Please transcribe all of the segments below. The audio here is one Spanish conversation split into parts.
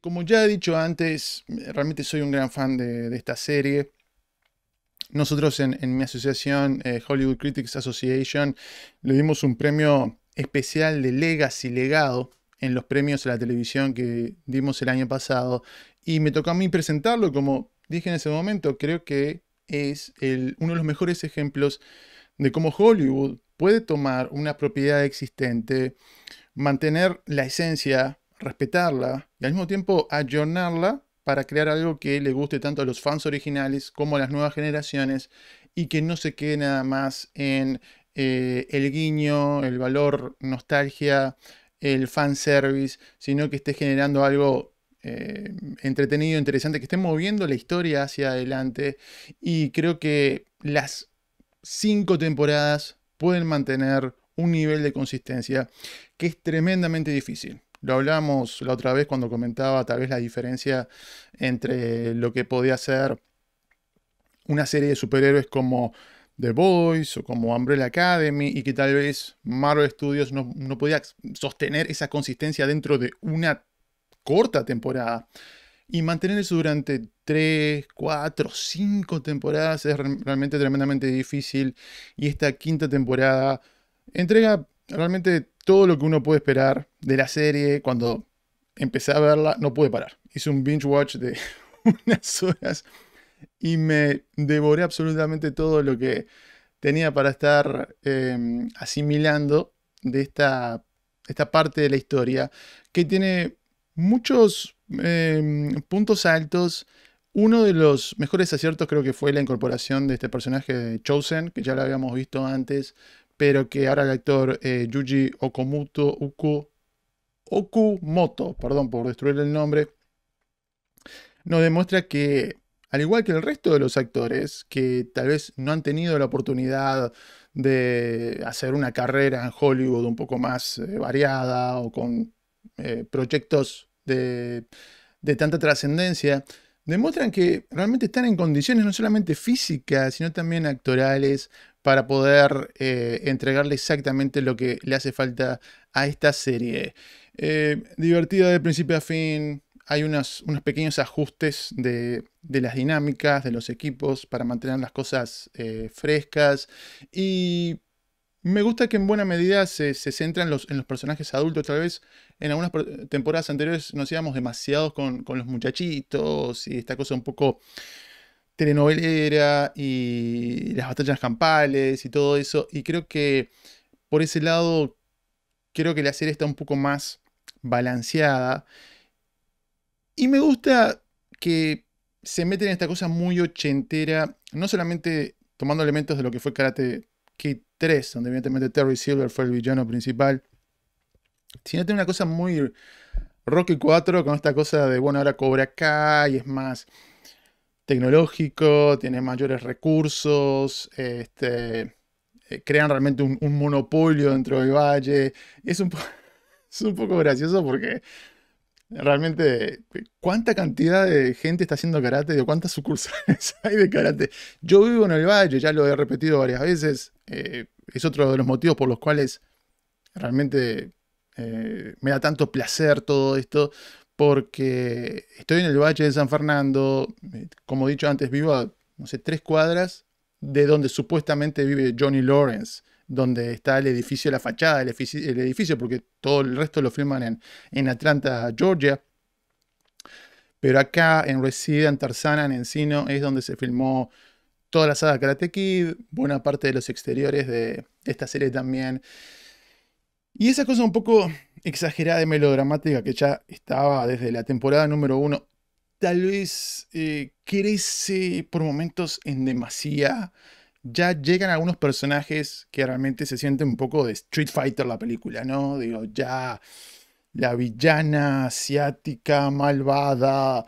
Como ya he dicho antes, realmente soy un gran fan de, esta serie. Nosotros en, mi asociación, eh, Hollywood Critics Association, le dimos un premio especial de Legacy Legado en los premios a la televisión que dimos el año pasado. Y me tocó a mí presentarlo, como dije en ese momento, creo que es uno de los mejores ejemplos de cómo Hollywood puede tomar una propiedad existente, mantener la esencia respetarla y al mismo tiempo ayornarla para crear algo que le guste tanto a los fans originales como a las nuevas generaciones y que no se quede nada más en eh, el guiño, el valor, nostalgia, el fanservice, sino que esté generando algo eh, entretenido, interesante, que esté moviendo la historia hacia adelante. Y creo que las cinco temporadas pueden mantener un nivel de consistencia que es tremendamente difícil. Lo hablamos la otra vez cuando comentaba tal vez la diferencia entre lo que podía ser una serie de superhéroes como The Boys o como Umbrella Academy y que tal vez Marvel Studios no, no podía sostener esa consistencia dentro de una corta temporada. Y mantener eso durante 3, 4, 5 temporadas es realmente tremendamente difícil. Y esta quinta temporada entrega realmente todo lo que uno puede esperar de la serie. Cuando empecé a verla, no pude parar. Hice un binge watch de unas horas y me devoré absolutamente todo lo que tenía para estar em, asimilando de esta, esta parte de la historia, que tiene muchos em, puntos altos. Uno de los mejores aciertos creo que fue la incorporación de este personaje de Chosen, que ya lo habíamos visto antes, pero que ahora el actor eh, Yuji Okumoto, Uku, Okumoto, perdón por destruir el nombre, nos demuestra que, al igual que el resto de los actores, que tal vez no han tenido la oportunidad de hacer una carrera en Hollywood un poco más eh, variada o con eh, proyectos de, de tanta trascendencia, demuestran que realmente están en condiciones no solamente físicas, sino también actorales, para poder eh, entregarle exactamente lo que le hace falta a esta serie. Eh, divertida de principio a fin, hay unos, unos pequeños ajustes de, las dinámicas, de los equipos, para mantener las cosas eh, frescas y me gusta que en buena medida se, centran en los, en los, personajes adultos. Tal vez en algunas temporadas anteriores nos íbamos demasiados con, los muchachitos y esta cosa un poco telenovelera y las batallas campales y todo eso. Y creo que por ese lado, creo que la serie está un poco más balanceada. Y me gusta que se meten en esta cosa muy ochentera, no solamente tomando elementos de lo que fue Karate Kid 3, donde evidentemente Terry Silver fue el villano principal, sino tiene una cosa muy Rocky 4 con esta cosa de, bueno, ahora cobra acá y es más tecnológico, tiene mayores recursos, este, eh, crean realmente un, monopolio dentro del valle. Es un, un poco gracioso porque realmente cuánta cantidad de gente está haciendo karate, de cuántas sucursales hay de karate. Yo vivo en el valle, ya lo he repetido varias veces, eh, es otro de los motivos por los cuales realmente eh, me da tanto placer todo esto, porque estoy en el Valle de San Fernando, eh, como he dicho antes, vivo a, no sé, tres cuadras de donde supuestamente vive Johnny Lawrence, donde está el edificio, la fachada del edificio, el edificio, porque todo el resto lo filman en, Atlanta, Georgia. Pero acá en Resident en Encino, es donde se filmó toda la saga Karate Kid, buena parte de los exteriores de, esta serie también. Y esa cosa un poco exagerada y melodramática que ya estaba desde la temporada número uno, tal vez eh, crece por momentos en demasía. Ya llegan algunos personajes que realmente se sienten un poco de Street Fighter la película, ¿no? Digo, ya la villana asiática, malvada,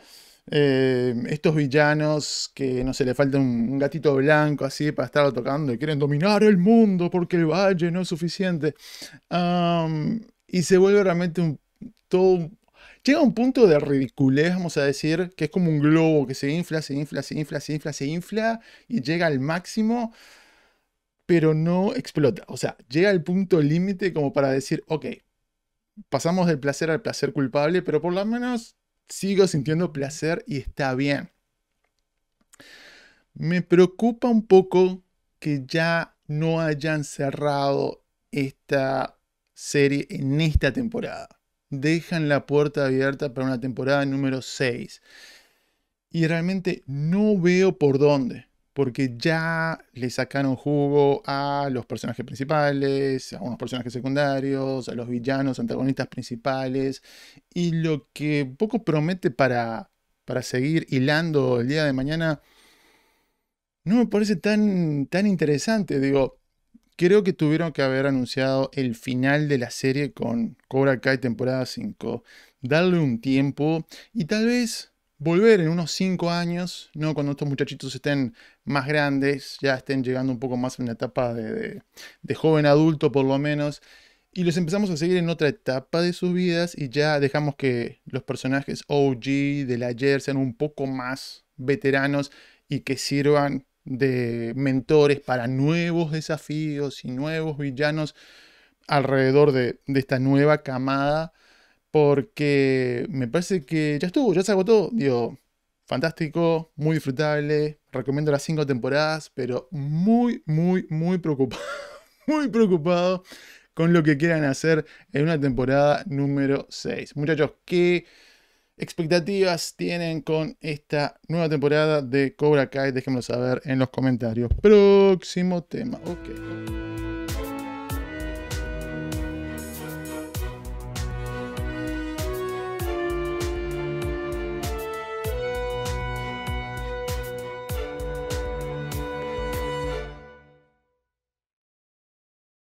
eh, estos villanos que no se le falta un, gatito blanco así para estarlo tocando y quieren dominar el mundo porque el valle no es suficiente. y se vuelve realmente un todo. Llega a un punto de ridiculez, vamos a decir, que es como un globo que se infla, se infla, se infla, se infla, se infla y llega al máximo, pero no explota. O sea, llega al punto límite como para decir, ok, pasamos del placer al placer culpable, pero por lo menos sigo sintiendo placer y está bien. Me preocupa un poco que ya no hayan cerrado esta serie en esta temporada. Dejan la puerta abierta para una temporada número 6. Y realmente no veo por dónde porque ya le sacaron jugo a los personajes principales, a unos personajes secundarios, a los villanos, antagonistas principales, y lo que poco promete para, para seguir hilando el día de mañana, no me parece tan, tan interesante, digo, Creo que tuvieron que haber anunciado el final de la serie con Cobra Kai temporada 5. Darle un tiempo y tal vez volver en unos 5 años, ¿no? cuando estos muchachitos estén más grandes, ya estén llegando un poco más a una etapa de, de, joven adulto por lo menos, y los empezamos a seguir en otra etapa de sus vidas y ya dejamos que los personajes OG del ayer sean un poco más veteranos y que sirvan de mentores para nuevos desafíos y nuevos villanos alrededor de, de esta nueva camada porque me parece que ya estuvo, ya se agotó. Digo, fantástico, muy disfrutable, recomiendo las cinco temporadas, pero muy, muy, muy preocupado, muy preocupado con lo que quieran hacer en una temporada número 6. Muchachos, ¿qué expectativas tienen con esta nueva temporada de Cobra Kai? Déjenmelo saber en los comentarios. Próximo tema, ok.